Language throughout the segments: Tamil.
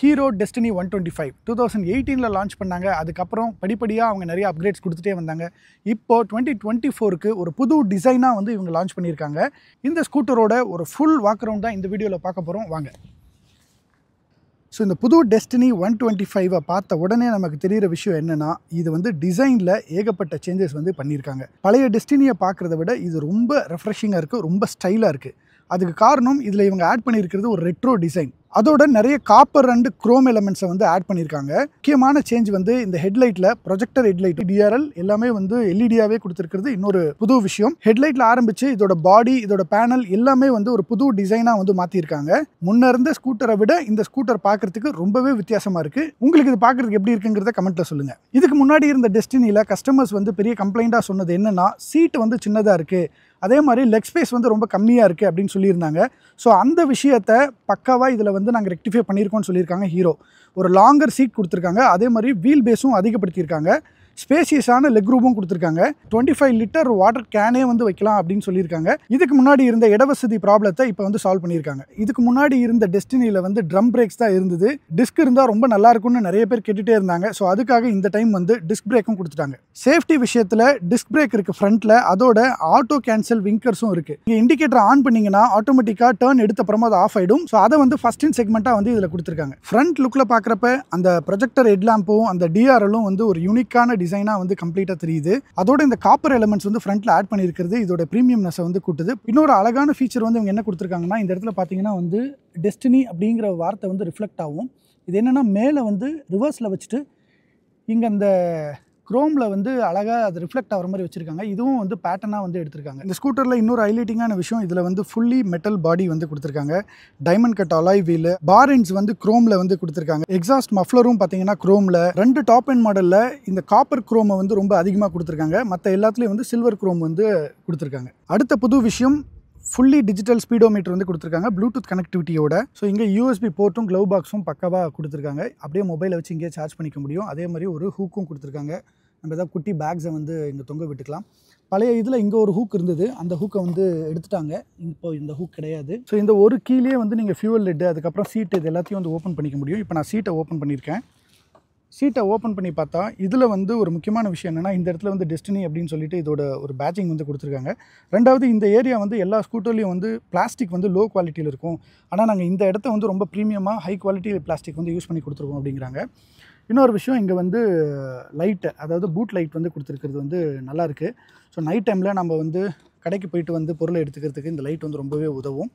hero Destiny one twenty five two thousand எயிட்டீனில் லான்ச் பண்ணாங்க அதுக்கப்புறம் படிப்படியாக அவங்க நிறைய அப்கிரேட்ஸ் கொடுத்துட்டே வந்தாங்க இப்போது டுவெண்ட்டி டுவெண்ட்டி ஃபோருக்கு ஒரு புது டிசைனாக வந்து இவங்க லான்ச் பண்ணியிருக்காங்க இந்த ஸ்கூட்டரோட ஒரு ஃபுல் வாக் தான் இந்த வீடியோவில் பார்க்க போகிறோம் வாங்க ஸோ இந்த புது டெஸ்டினி ஒன் டுவெண்ட்டி ஃபைவை பார்த்த உடனே நமக்கு தெரிகிற விஷயம் என்னென்னா இது வந்து டிசைனில் ஏகப்பட்ட சேஞ்சஸ் வந்து பண்ணியிருக்காங்க பழைய டெஸ்டினியை பார்க்குறத விட இது ரொம்ப ரெஃப்ரெஷிங்காக இருக்குது ரொம்ப ஸ்டைலாக இருக்குது அதுக்கு காரணம் இதில் இவங்க ஆட் பண்ணியிருக்கிறது ஒரு ரெட்ரோ டிசைன் அதோட நிறைய காப்பர் அண்ட் குரோம் எலமெண்ட்ஸை வந்து ஆட் பண்ணியிருக்காங்க முக்கியமான சேஞ்ச் வந்து இந்த ஹெட்லைட்ல ப்ரொஜெக்டர் ஹெட்லைட் டிஆர்எல் எல்லாமே வந்து எல்இடியாவே e கொடுத்துருக்கிறது இன்னொரு புது விஷயம் ஹெட்லைட்டில் ஆரம்பித்து இதோட பாடி இதோட பேனல் எல்லாமே வந்து ஒரு புது டிசைனாக வந்து மாத்திருக்காங்க முன்ன இருந்த ஸ்கூட்டரை விட இந்த ஸ்கூட்டர் பாக்குறதுக்கு ரொம்பவே வித்தியாசமாக இருக்குது உங்களுக்கு இது பாக்குறதுக்கு எப்படி இருக்குங்கிறத கமெண்ட்டில் சொல்லுங்கள் இதுக்கு முன்னாடி இருந்த டெஸ்டினியில் கஸ்டமர்ஸ் வந்து பெரிய கம்ப்ளைண்ட்டாக சொன்னது என்னென்னா சீட் வந்து சின்னதாக இருக்குது அதே மாதிரி லெக் ஸ்பேஸ் வந்து ரொம்ப கம்மியாக இருக்குது அப்படின்னு சொல்லியிருந்தாங்க ஸோ அந்த விஷயத்தை பக்காவாக இதில் வந்து நாங்கள் ரெக்டிஃபை பண்ணியிருக்கோம்னு சொல்லியிருக்காங்க ஹீரோ ஒரு லாங்கர் சீட் கொடுத்துருக்காங்க அதே மாதிரி வீல் பேஸும் அதிகப்படுத்தியிருக்காங்க ஸ்பேசியஸான லெக் ரூமும் கொடுத்துருக்காங்க டுவெண்ட்டி ஃபைவ் லிட்டர் வாட்டர் கேனே வந்து வைக்கலாம் அப்படின்னு சொல்லியிருக்காங்க இதுக்கு முன்னாடி இருந்த இடவசதி ப்ராப்ளத்தை இப்போ வந்து சால்வ் பண்ணியிருக்காங்க இதுக்கு முன்னாடி இருந்த டெஸ்டினியில் வந்து ட்ரம் பிரேக்ஸ் தான் இருந்தது டிஸ்க் இருந்தால் ரொம்ப நல்லா இருக்கும்னு நிறைய பேர் கேட்டுகிட்டே இருந்தாங்க ஸோ அதுக்காக இந்த டைம் வந்து டிஸ்க் பிரேக்கும் கொடுத்துட்டாங்க சேஃப்டி விஷயத்தில் டிஸ்க் பிரேக் இருக்குது ஃப்ரண்ட்டில் அதோட ஆட்டோ கேன்சல் விங்கர்ஸும் இருக்குது நீங்கள் இண்டிகேட்டர் ஆன் பண்ணிங்கன்னா ஆட்டோமேட்டிக்காக டேர்ன் எடுத்த அப்புறமா அது ஆஃப் ஆகிடும் ஸோ அதை வந்து ஃபஸ்ட் இன் செக்மெண்ட்டாக வந்து இதில் கொடுத்துருக்காங்க ஃப்ரண்ட் லுக்கில் பார்க்குறப்ப அந்த ப்ரொஜெக்டர் ஹெட்லாம்பும் அந்த டிஆர்எல்லும் வந்து ஒரு யூனிக்கான டிசைன் டிசைனாக வந்து கம்ப்ளீட்டாக தெரியுது அதோட இந்த காப்பர் எலமெண்ட்ஸ் வந்து ஃப்ரண்ட்டில் ஆட் பண்ணியிருக்கிறது இதோட ப்ரீமியம்னஸை வந்து கூட்டுது இன்னொரு அழகான ஃபீச்சர் வந்து இவங்க என்ன கொடுத்துருக்காங்கன்னா இந்த இடத்துல பார்த்தீங்கன்னா வந்து டெஸ்டினி அப்படிங்கிற வார்த்தை வந்து ரிஃப்ளெக்ட் ஆகும் இது என்னென்னா மேலே வந்து ரிவர்ஸில் வச்சுட்டு இங்கே அந்த குரோமில் வந்து அழகாக அது ரிஃப்ளெக்ட் ஆகிற மாதிரி வச்சுருக்காங்க இதுவும் வந்து பேட்டர்னாக வந்து எடுத்திருக்காங்க இந்த ஸ்கூட்டரில் இன்னொரு ஹைலைட்டிங்கான விஷயம் இதில் வந்து ஃபுல்லி மெட்டல் பாடி வந்து கொடுத்துருக்காங்க டைமண்ட் கட் அலாய் வீல் பாரின்ஸ் வந்து குரோமில் வந்து கொடுத்துருக்காங்க எக்ஸாஸ்ட் மஃப்ளரும் பார்த்தீங்கன்னா குரோமில் ரெண்டு டாப் அண்ட் மாடலில் இந்த காப்பர் குரோமை வந்து ரொம்ப அதிகமாக கொடுத்துருக்காங்க மற்ற எல்லாத்துலேயும் வந்து சில்வர் குரோம் வந்து கொடுத்துருக்காங்க அடுத்த புது விஷயம் ஃபுல்லி டிஜிட்டல் ஸ்பீடோமீட்டர் வந்து கொடுத்துருக்காங்க ப்ளூடூத் கனெக்டிவிட்டியோட ஸோ இங்கே யூஎஸ்பி போர்ட்டும் க்ளவ் பாக்ஸும் பக்காவாக கொடுத்துருக்காங்க அப்படியே மொபைலை வச்சு இங்கேயே சார்ஜ் பண்ணிக்க முடியும் அதே மாதிரி ஒரு ஹூக்கும் கொடுத்துருக்காங்க நம்ம எதாவது குட்டி பேக்ஸை வந்து இங்கே தொங்க விட்டுக்கலாம் பழைய இதில் இங்கே ஒரு ஹூக் இருந்தது அந்த ஹூக்கை வந்து எடுத்துட்டாங்க இப்போ இந்த ஹூக் கிடையாது ஸோ இந்த ஒரு கீழே வந்து நீங்கள் ஃபியூவல் லெட்டு அதுக்கப்புறம் சீட்டு இது எல்லாத்தையும் வந்து ஓப்பன் பண்ணிக்க முடியும் இப்போ நான் சீட்டை ஓப்பன் பண்ணியிருக்கேன் சீட்டை ஓப்பன் பண்ணி பார்த்தா இதில் வந்து ஒரு முக்கியமான விஷயம் என்னென்னா இந்த இடத்துல வந்து டெஸ்டினி அப்படின்னு சொல்லிட்டு இதோட ஒரு பேட்சிங் வந்து கொடுத்துருக்காங்க ரெண்டாவது இந்த ஏரியா வந்து எல்லா ஸ்கூட்டர்லேயும் வந்து பிளாஸ்டிக் வந்து லோ குவாலிட்டியில் இருக்கும் ஆனால் நாங்கள் இந்த இடத்த வந்து ரொம்ப ப்ரீமியமாக ஹை குவாலிட்டி பிளாஸ்டிக் வந்து யூஸ் பண்ணி கொடுத்துருக்கோம் அப்படிங்கிறாங்க இன்னொரு விஷயம் இங்கே வந்து லைட்டு அதாவது பூட் லைட் வந்து கொடுத்துருக்கிறது வந்து நல்லாயிருக்கு ஸோ நைட் டைமில் நம்ம வந்து கடைக்கு போயிட்டு வந்து பொருளை எடுத்துக்கிறதுக்கு இந்த லைட் வந்து ரொம்பவே உதவும்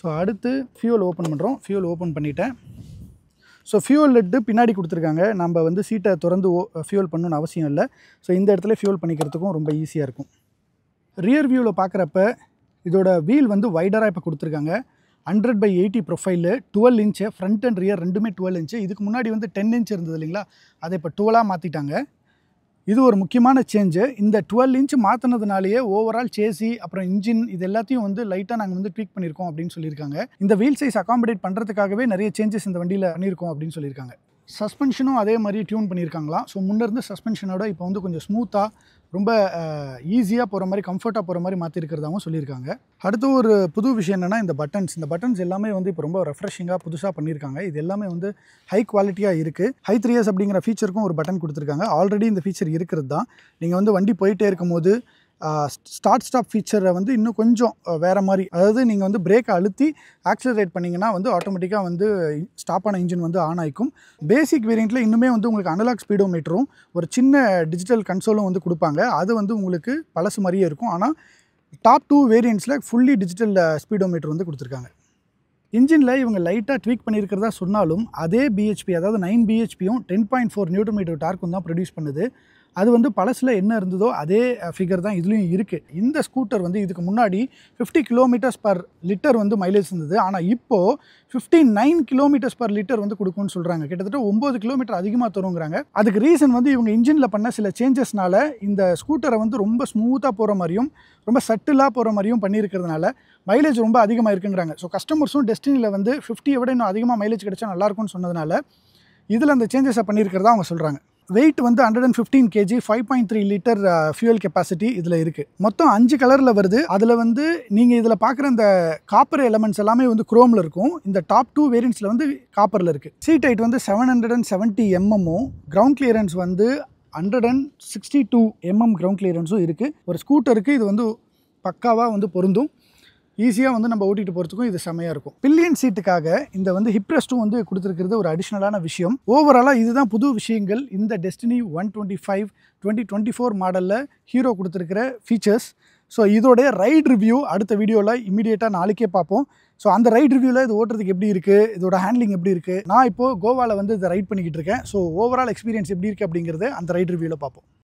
ஸோ அடுத்து ஃபியூல் ஓப்பன் பண்ணுறோம் ஃபியூல் ஓப்பன் பண்ணிவிட்டேன் ஸோ ஃபியூல் லெட்டு பின்னாடி கொடுத்துருக்காங்க நம்ம வந்து சீட்டை திறந்து ஓ ஃபியூல் பண்ணணும்னு அவசியம் இல்லை ஸோ இந்த இடத்துல ஃபியூல் பண்ணிக்கிறதுக்கும் ரொம்ப ஈஸியாக இருக்கும் ரியர் வியூவில் பார்க்குறப்ப இதோட வீல் வந்து வைடராக இப்போ கொடுத்துருக்காங்க hundred by eighty profile twelve inch front and rear ரெண்டுமே டுவெல் இன்ச்சு இதுக்கு முன்னாடி வந்து டென் இன்ச் இருந்தது இல்லைங்களா அதை இப்போ டுவெலாக மாற்றிட்டாங்க இது ஒரு முக்கியமான சேஞ்சு இந்த டுவெல் இன்ச் மாற்றினதுனாலேயே ஓவரால் சேசி அப்புறம் இன்ஜின் இது எல்லாத்தையும் வந்து லைட்டாக நாங்கள் வந்து ட்வீட் பண்ணியிருக்கோம் அப்படின்னு சொல்லியிருக்காங்க இந்த வீல் சைஸ் அகாமடேட் பண்ணுறதுக்காகவே நிறைய சேஞ்சஸ் இந்த வண்டியில் பண்ணியிருக்கோம் அப்படின்னு சொல்லியிருக்காங்க சஸ்பென்ஷனும் அதே மாதிரி டியூன் பண்ணியிருக்காங்களா ஸோ முன்னேருந்து சஸ்பென்ஷனோட இப்போ வந்து கொஞ்சம் ஸ்மூத்தாக ரொம்ப ஈஸியாக போகிற மாதிரி கம்ஃபர்ட்டாக போகிற மாதிரி மாற்றிருக்கிறதாகவும் சொல்லியிருக்காங்க அடுத்து ஒரு புது விஷயம் என்னென்னா இந்த பட்டன்ஸ் இந்த பட்டன்ஸ் எல்லாமே வந்து இப்போ ரொம்ப ரெஃப்ரெஷிங்காக புதுசாக பண்ணியிருக்காங்க இது எல்லாமே வந்து ஹை குவாலிட்டியாக இருக்குது ஹை த்ரீயர்ஸ் அப்படிங்கிற ஃபீச்சருக்கும் ஒரு பட்டன் கொடுத்துருக்காங்க ஆல்ரெடி இந்த ஃபீச்சர் இருக்கிறது தான் நீங்கள் வந்து வண்டி போயிட்டே இருக்கும்போது ஸ்டார்ட் ஸ்டாப் ஃபீச்சரை வந்து இன்னும் கொஞ்சம் வேறு மாதிரி அதாவது நீங்கள் வந்து பிரேக்கை அழுத்தி ஆக்சிலரேட் பண்ணிங்கன்னா வந்து ஆட்டோமேட்டிக்காக வந்து ஸ்டாப் ஆன இன்ஜின் வந்து ஆன் ஆகிக்கும் பேசிக் வேரியண்ட்டில் இன்னுமே வந்து உங்களுக்கு அனலாக் ஸ்பீடோ மீட்டரும் ஒரு சின்ன டிஜிட்டல் கன்சோலும் வந்து கொடுப்பாங்க அது வந்து உங்களுக்கு பழசு மாதிரியே இருக்கும் ஆனால் டாப் டூ வேரியண்ட்ஸில் ஃபுல்லி டிஜிட்டல் மீட்டர் வந்து கொடுத்துருக்காங்க இன்ஜினில் இவங்க லைட்டாக ட்வீக் பண்ணியிருக்கிறதா சொன்னாலும் அதே பிஹெச்பி அதாவது நைன் பிஹெச்பியும் டென் பாயிண்ட் ஃபோர் மீட்டர் டார்க்கும் தான் ப்ரொடியூஸ் பண்ணுது அது வந்து பழசில் என்ன இருந்ததோ அதே ஃபிகர் தான் இதுலேயும் இருக்குது இந்த ஸ்கூட்டர் வந்து இதுக்கு முன்னாடி ஃபிஃப்டி கிலோமீட்டர்ஸ் பர் லிட்டர் வந்து மைலேஜ் இருந்தது ஆனால் இப்போது fifty nine kilometres per litre வந்து கொடுக்கும்னு சொல்கிறாங்க கிட்டத்தட்ட ஒம்பது கிலோமீட்டர் அதிகமாக தருங்கிறாங்க அதுக்கு ரீசன் வந்து இவங்க இன்ஜினில் பண்ண சில சேஞ்சஸ்னால இந்த ஸ்கூட்டரை வந்து ரொம்ப ஸ்மூத்தாக போகிற மாதிரியும் ரொம்ப சட்டிலாக போகிற மாதிரியும் பண்ணியிருக்கிறதுனால மைலேஜ் ரொம்ப அதிகமாக இருக்குங்கிறாங்க ஸோ கஸ்டமர்ஸும் டெஸ்டினியில் வந்து ஃபிஃப்டியை விட இன்னும் அதிகமாக மைலேஜ் கிடைச்சா நல்லாயிருக்கும்னு சொன்னதுனால இதில் அந்த சேஞ்சஸை பண்ணியிருக்கிறதா அவங்க சொல்கிறாங்க வெயிட் வந்து hundred and fifteen KG five point three litre fuel capacity இதில் இருக்குது மொத்தம் அஞ்சு கலரில் வருது அதில் வந்து நீங்கள் இதில் பார்க்குற அந்த காப்பர் எலமெண்ட்ஸ் எல்லாமே வந்து குரோமில் இருக்கும் இந்த டாப் டூ வேரியன்ஸில் வந்து காப்பரில் இருக்குது சீட் ஹைட் வந்து செவன் ஹண்ட்ரட் அண்ட் செவன்ட்டி எம்எம்மும் கிரவுண்ட் கிளியரன்ஸ் வந்து hundred and sixty two MM ground கிளியரன்ஸும் இருக்குது ஒரு ஸ்கூட்டருக்கு இது வந்து பக்காவாக வந்து பொருந்தும் ஈஸியாக வந்து நம்ம ஓட்டிகிட்டு போகிறதுக்கும் இது செமையாக இருக்கும் பில்லியன் சீட்டுக்காக இந்த வந்து ஹிப்ரெஸ்ட்டும் வந்து கொடுத்துருக்கிறது ஒரு அடிஷ்னலான விஷயம் ஓவராலாக இதுதான் புது விஷயங்கள் இந்த Destiny one twenty five twenty twenty four மாடலில் ஹீரோ கொடுத்துருக்கிற ஃபீச்சர்ஸ் ஸோ இதோடைய ரைட் ரிவ்யூ அடுத்த வீடியோவில் இமீடியட்டாக நாளைக்கே பார்ப்போம் ஸோ அந்த ரைட் ரிவ்யூவில் இது ஓட்டுறதுக்கு எப்படி இருக்குது இதோட ஹேண்ட்லிங் எப்படி இருக்குது நான் இப்போது கோவாவில் வந்து இதை ரைட் பண்ணிக்கிட்டு இருக்கேன் ஸோ ஓவரால் எக்ஸ்பீரியன்ஸ் எப்படி இருக்குது அப்படிங்கிறது அந்த ரைட் ரிவ்யூவில் பார்ப்போம்